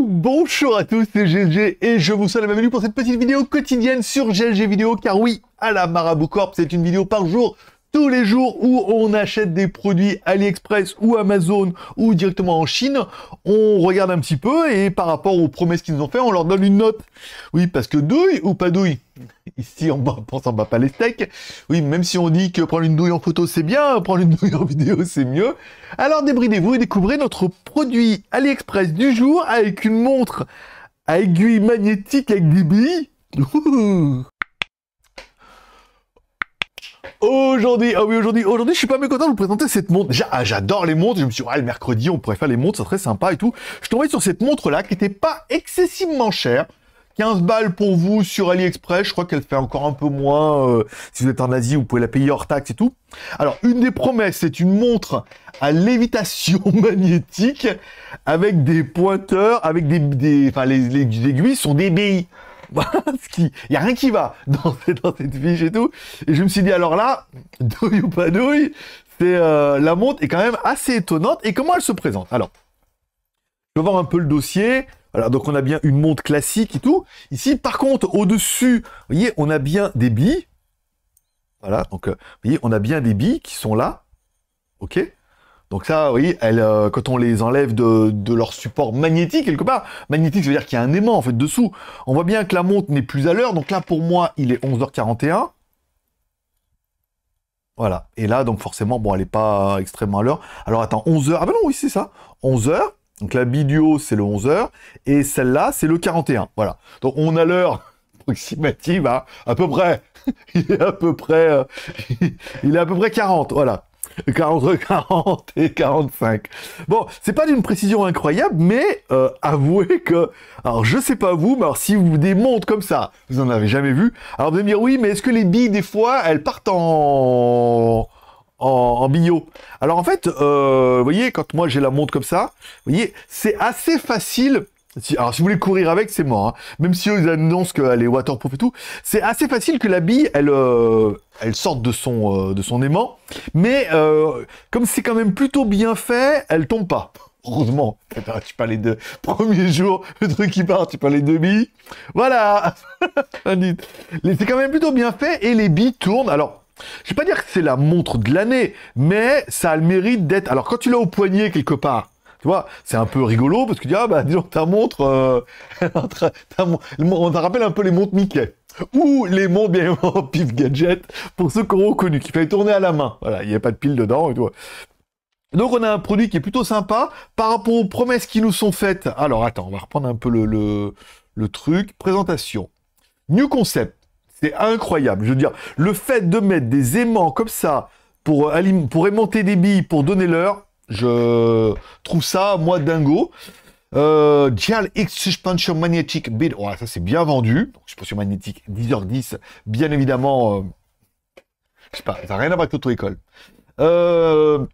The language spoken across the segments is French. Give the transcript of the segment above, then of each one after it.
Bonjour à tous, c'est GLG et je vous souhaite la bienvenue pour cette petite vidéo quotidienne sur GLG Vidéo car oui, à la Marabout Corp, c'est une vidéo par jour tous les jours où on achète des produits AliExpress ou Amazon ou directement en Chine, on regarde un petit peu et par rapport aux promesses qu'ils nous ont fait, on leur donne une note. Oui, parce que douille ou pas douille Ici, on pense en bas pas les steaks. Oui, même si on dit que prendre une douille en photo, c'est bien, prendre une douille en vidéo, c'est mieux. Alors débridez-vous et découvrez notre produit AliExpress du jour avec une montre à aiguille magnétique avec des billes. Aujourd'hui, ah oui, aujourd'hui, aujourd'hui, je suis pas mécontent de vous présenter cette montre. Ah, j'adore les montres. Je me suis dit, ah, le mercredi, on pourrait faire les montres, ça serait sympa et tout. Je tombais sur cette montre-là qui n'était pas excessivement chère. 15 balles pour vous sur AliExpress. Je crois qu'elle fait encore un peu moins. Euh, si vous êtes en Asie, vous pouvez la payer hors taxe et tout. Alors, une des promesses, c'est une montre à lévitation magnétique avec des pointeurs, avec des... enfin, les, aiguilles sont des billes. Il n'y a rien qui va dans cette, fiche et tout. Et je me suis dit, alors là, douille ou pas douille, c'est, euh, la montre est quand même assez étonnante. Et comment elle se présente Alors, je vais voir un peu le dossier. Alors, donc, on a bien une montre classique et tout. Ici, par contre, au-dessus, vous voyez, on a bien des billes. Voilà, donc, euh, vous voyez, on a bien des billes qui sont là. OK donc ça, oui, euh, quand on les enlève de, leur support magnétique quelque part, magnétique, je veut dire qu'il y a un aimant en fait dessous. On voit bien que la montre n'est plus à l'heure. Donc là, pour moi, il est 11h41. Voilà. Et là, donc forcément, bon, elle n'est pas extrêmement à l'heure. Alors attends, 11h. Ah ben non, oui, c'est ça. 11h. Donc la vidéo, c'est le 11h. Et celle-là, c'est le 41. Voilà. Donc on a l'heure approximative, à peu près. il est à peu près, euh, il est à peu près 40, voilà entre 40 et 45. Bon, c'est pas d'une précision incroyable, mais euh, avouez que, alors je sais pas vous, mais si vous des montres comme ça, vous en avez jamais vu, alors vous allez me dire oui, mais est-ce que les billes des fois elles partent en en, Alors en fait, euh, vous voyez, quand moi j'ai la montre comme ça, vous voyez, c'est assez facile alors si vous voulez courir avec, c'est mort. Hein. Même si eux, ils annoncent qu'elle est waterproof et tout, c'est assez facile que la bille, elle, euh, elle sorte de son, euh, de son aimant. Mais euh, comme c'est quand même plutôt bien fait, elle tombe pas. Heureusement, tu parles de deux premiers jours, le truc qui part, tu parles de deux billes. Voilà C'est quand même plutôt bien fait et les billes tournent. Alors, je ne vais pas dire que c'est la montre de l'année, mais ça a le mérite d'être... Alors, quand tu l'as au poignet quelque part, tu vois, c'est un peu rigolo parce que tu dis, ah bah disons, ta montre, euh, on te rappelle un peu les montres Mickey. Ou les montres, bien évidemment, pif gadget, pour ceux qui ont reconnu, qu'il fallait tourner à la main. Voilà, il n'y a pas de pile dedans et tout. Donc on a un produit qui est plutôt sympa par rapport aux promesses qui nous sont faites. Alors attends, on va reprendre un peu le, le, truc. Présentation. New concept. C'est incroyable. Je veux dire, le fait de mettre des aimants comme ça pour, pour aimanter des billes, pour donner l'heure, je trouve ça, moi, dingo. Euh, Dial X Suspension Magnetic Bid. Ouais, ça c'est bien vendu. suspension magnétique 10h10. Bien évidemment, euh... je sais pas, ça n'a rien à voir avec l'auto-école. Euh...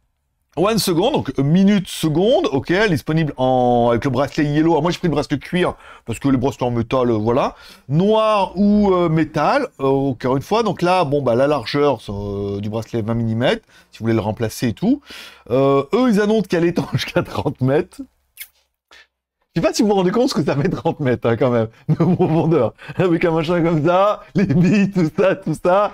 One second, donc minute seconde, ok, elle est disponible en, avec le bracelet yellow. moi j'ai pris le bracelet cuir parce que le bracelet en métal, euh, voilà. Noir ou euh, métal, euh, encore une fois. Donc là, bon, bah la largeur du bracelet 20 mm, si vous voulez le remplacer et tout. eux, ils annoncent qu'elle est jusqu'à 30 mètres. Je sais pas si vous vous rendez compte ce que ça fait 30 mètres hein, quand même, de profondeur. Avec un machin comme ça, les billes, tout ça, tout ça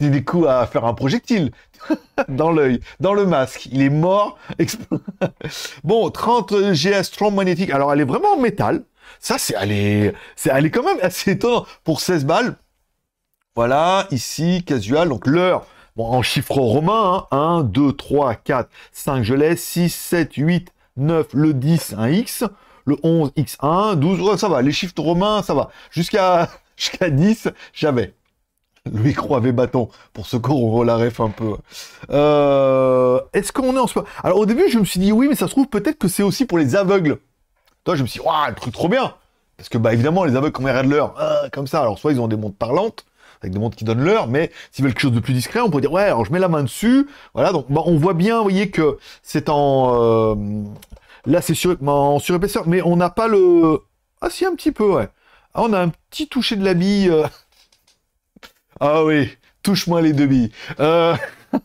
des coups à faire un projectile dans l'œil, dans le masque. Il est mort. bon, 30 GS Strong magnétique. Alors, elle est vraiment en métal. Ça, c'est, elle est, c'est, elle est quand même assez étonnante pour 16 balles. Voilà, ici, casual. Donc, l'heure, bon, en chiffre romain, 1, 2, 3, 4, 5, je laisse 6, 7, 8, 9, le 10, un X, le 11, X1, 12, ça va, les chiffres romains, ça va. Jusqu'à, jusqu'à 10, j'avais. Lui croit bâton pour ce qu'on la ref un peu. Euh, est-ce qu'on est en soi Alors au début, je me suis dit oui, mais ça se trouve peut-être que c'est aussi pour les aveugles. Toi, je me suis dit, waouh, le truc trop bien. Parce que bah évidemment, les aveugles, quand ils de l'heure, euh, comme ça, alors soit ils ont des montres parlantes, avec des montres qui donnent l'heure, mais s'ils veulent quelque chose de plus discret, on peut dire ouais, alors je mets la main dessus. Voilà, donc bah, on voit bien, vous voyez que c'est en euh, là c'est sur bah, en surépaisseur, mais on n'a pas le ah si un petit peu ouais. Ah, on a un petit toucher de la bille. Ah oui, touche-moi les deux euh, billes.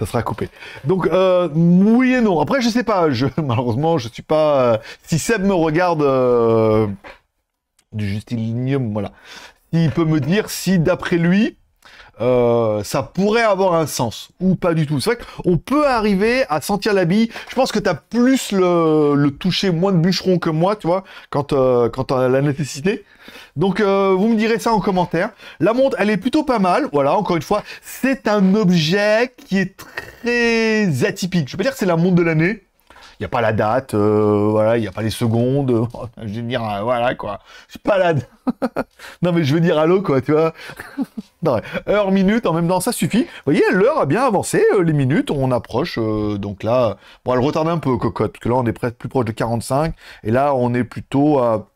ça sera coupé. Donc euh, oui et non. Après je sais pas, je malheureusement je suis pas. Euh, si Seb me regarde du Justinium, voilà. Il peut me dire si d'après lui, euh, ça pourrait avoir un sens ou pas du tout. C'est vrai qu'on peut arriver à sentir la bille. Je pense que t'as plus le, toucher moins de bûcheron que moi, tu vois, quand, euh, quand la nécessité. Donc euh, vous me direz ça en commentaire. La montre, elle est plutôt pas mal. Voilà, encore une fois, c'est un objet qui est très atypique. Je peux dire que c'est la montre de l'année. Il n'y a pas la date, euh, voilà, il n'y a pas les secondes. Euh, je vais dire, euh, voilà, quoi. Je suis pas là. non, mais je veux dire allô, quoi, tu vois. Heure, minute, en même temps, ça suffit. Vous voyez, l'heure a bien avancé, les minutes, on approche. donc là, bon, elle retarde un peu, cocotte, parce que là, on est presque plus proche de 45, et là, on est plutôt à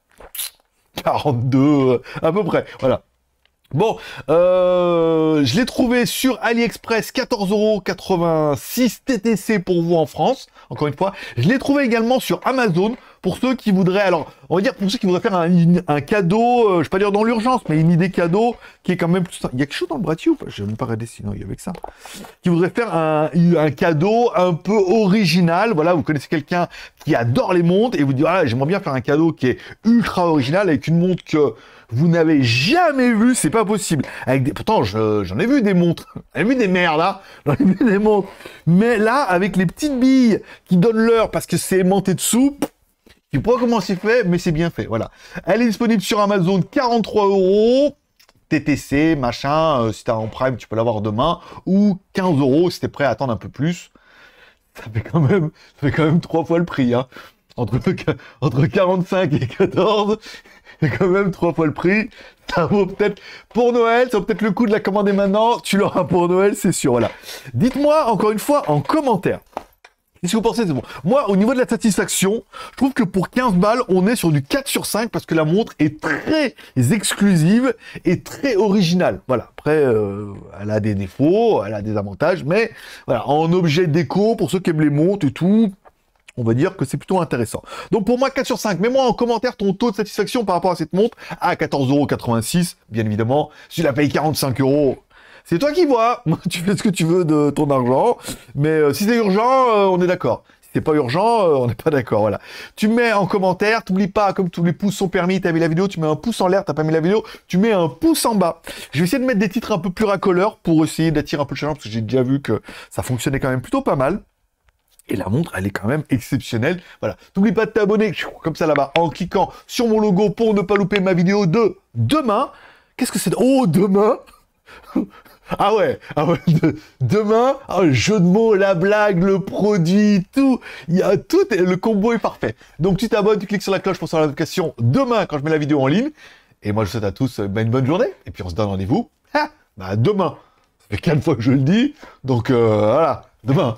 42, à peu près. Voilà. Bon, euh, je l'ai trouvé sur AliExpress 14,86€ TTC pour vous en France, encore une fois. Je l'ai trouvé également sur Amazon pour ceux qui voudraient, alors, on va dire pour ceux qui voudraient faire un, cadeau, je euh, je vais pas dire dans l'urgence, mais une idée cadeau qui est quand même plus... Il y a quelque chose dans le bras ou pas Je vais parais pas regarder sinon il y avait que ça. Qui voudrait faire un, cadeau un peu original. Voilà, vous connaissez quelqu'un qui adore les montres et vous dites, ah, j'aimerais bien faire un cadeau qui est ultra original avec une montre que vous n'avez jamais vue, c'est pas possible. Avec des... Pourtant, j'en ai vu des montres. J'en ai vu des merdes, là. J'en ai vu des montres. Mais là, avec les petites billes qui donnent l'heure parce que c'est aimanté dessous, soupe tu pas comment c'est fait, mais c'est bien fait. Voilà. Elle est disponible sur Amazon 43 euros. TTC, machin. si euh, si t'as en Prime, tu peux l'avoir demain. Ou 15 euros si t'es prêt à attendre un peu plus. Ça fait quand même, ça fait quand même trois fois le prix. Hein. Entre, entre 45 et 14, c'est quand même trois fois le prix. Ça vaut peut-être pour Noël, ça peut-être le coup de la commander maintenant. Tu l'auras pour Noël, c'est sûr. Voilà. Dites-moi encore une fois en commentaire. Qu'est-ce que vous pensez C'est bon. Moi, au niveau de la satisfaction, je trouve que pour 15 balles, on est sur du 4 sur 5 parce que la montre est très exclusive et très originale. Voilà. Après, euh, elle a des défauts, elle a des avantages, mais voilà, en objet déco, pour ceux qui aiment les montres et tout, on va dire que c'est plutôt intéressant. Donc pour moi, 4 sur 5. Mets-moi en commentaire ton taux de satisfaction par rapport à cette montre à 14,86€, bien évidemment. Si tu la payes 45 euros, c'est toi qui vois. tu fais ce que tu veux de ton argent. Mais euh, si c'est urgent, euh, on est d'accord. Si c'est pas urgent, euh, on n'est pas d'accord. Voilà. Tu mets en commentaire. T'oublies pas, comme tous les pouces sont permis. T'as mis la vidéo. Tu mets un pouce en l'air. T'as pas mis la vidéo. Tu mets un pouce en bas. Je vais essayer de mettre des titres un peu plus racoleurs pour essayer d'attirer un peu le challenge parce que j'ai déjà vu que ça fonctionnait quand même plutôt pas mal. Et la montre, elle est quand même exceptionnelle. Voilà. N'oublie pas de t'abonner, comme ça là-bas, en cliquant sur mon logo pour ne pas louper ma vidéo de demain. Qu'est-ce que c'est Oh, demain ah ouais, ah demain, oh, le jeu de mots, la blague, le produit, tout, il y a tout, le combo est parfait. Donc tu t'abonnes, tu cliques sur la cloche pour savoir notification demain quand je mets la vidéo en ligne. Et moi je souhaite à tous euh, bah, une bonne journée. Et puis on se donne rendez-vous bah, demain. Ça fait fois que je le dis, donc euh, voilà, demain.